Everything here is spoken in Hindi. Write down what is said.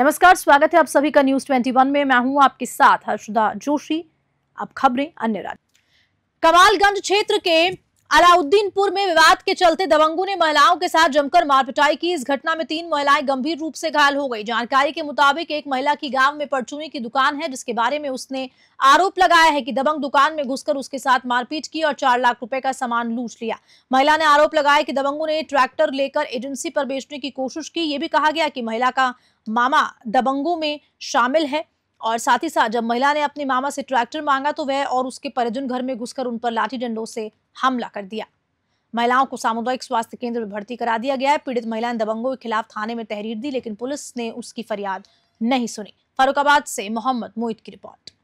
नमस्कार स्वागत है आप सभी का न्यूज 21 में मैं हूं आपके साथ हर्षदा जोशी अब खबरें अन्य राज्य कमालगंज क्षेत्र के अलाउद्दीनपुर में विवाद के चलते दबंगों ने महिलाओं के साथ जमकर मारपिटाई की इस घटना में तीन महिलाएं गंभीर रूप से घायल हो गई जानकारी के मुताबिक एक महिला की गांव में परचूनी की दुकान है जिसके बारे में उसने आरोप लगाया है कि दबंग दुकान में घुसकर उसके साथ मारपीट की और चार लाख रुपए का सामान लूट लिया महिला ने आरोप लगाया कि दबंगों ने ट्रैक्टर लेकर एजेंसी पर बेचने की कोशिश की ये भी कहा गया कि महिला का मामा दबंगों में शामिल है और साथ ही साथ जब महिला ने अपने मामा से ट्रैक्टर मांगा तो वह और उसके परिजन घर में घुसकर उन पर लाठी डंडों से हमला कर दिया महिलाओं को सामुदायिक स्वास्थ्य केंद्र में भर्ती करा दिया गया है पीड़ित महिला ने दबंगों के खिलाफ थाने में तहरीर दी लेकिन पुलिस ने उसकी फरियाद नहीं सुनी फरुखाबाद से मोहम्मद मोहित की रिपोर्ट